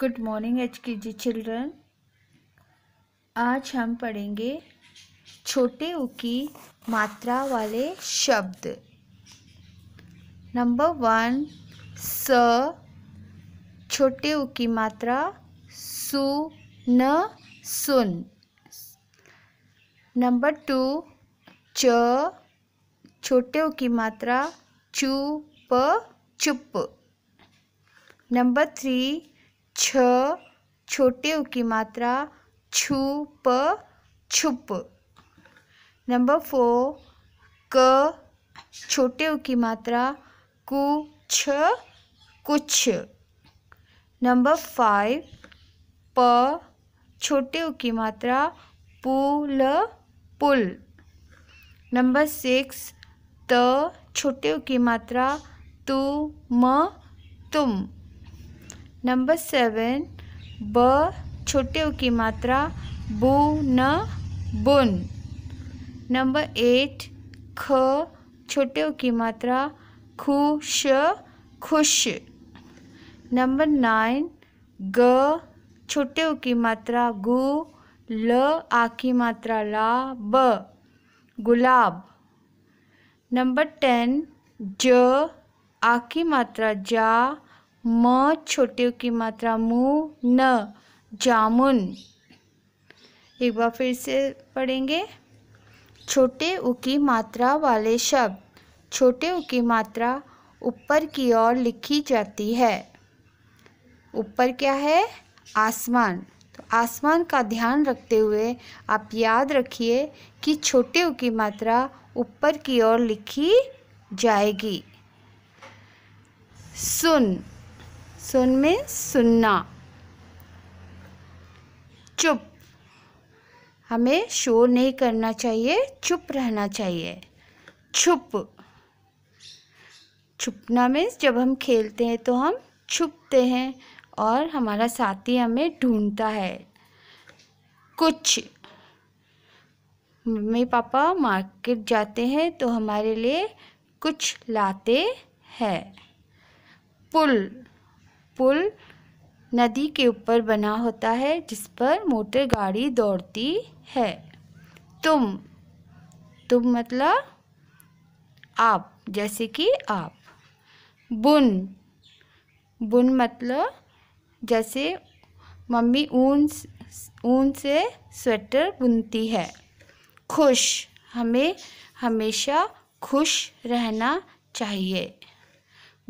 good morning H के जी children आज हम पढ़ेंगे छोटे उ की मात्रा वाले शब्द नंबर वन स छोटे उ की मात्रा सु न सुन नंबर टू च छोटे उ की मात्रा चू प चुप नंबर थ्री छ छोटे उ की मात्रा छु प छुप नंबर फोर क छोटे उ की मात्रा कु छ कुछ नंबर फाइव प छोटे उ की मात्रा पुल पुल नंबर सिक्स त छोटे उ की मात्रा तु म तुम नंबर सेवन ब छोटे ऊ की मात्रा बू न बुन नंबर एट ख छोटे ऊ की मात्रा खुश श खुश नंबर नाइन ग छोटे ऊ की मात्रा गु ल आ की मात्रा ला ब गुलाब नंबर टेन ज आ की मात्रा जा म छोटे की मात्रा मु न जामुन एक बार फिर से पढ़ेंगे छोटे उ की मात्रा वाले शब्द छोटे उ की मात्रा ऊपर की ओर लिखी जाती है ऊपर क्या है आसमान तो आसमान का ध्यान रखते हुए आप याद रखिए कि छोटे उ की मात्रा ऊपर की ओर लिखी जाएगी सुन सुन में सुनना चुप हमें शोर नहीं करना चाहिए चुप रहना चाहिए छुप छुपना में जब हम खेलते हैं तो हम छुपते हैं और हमारा साथी हमें ढूंढता है कुछ मम्मी पापा मार्केट जाते हैं तो हमारे लिए कुछ लाते हैं पुल पुल नदी के ऊपर बना होता है जिस पर मोटर गाड़ी दौड़ती है तुम तुम मतलब आप जैसे कि आप बुन बुन मतलब जैसे मम्मी ऊन ऊन से स्वेटर बुनती है खुश हमें हमेशा खुश रहना चाहिए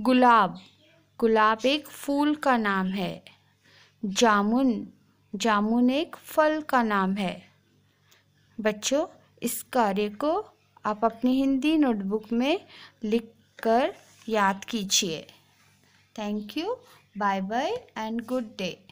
गुलाब गुलाब एक फूल का नाम है जामुन जामुन एक फल का नाम है बच्चों इस कार्य को आप अपनी हिंदी नोटबुक में लिख कर याद कीजिए thank you bye bye and good day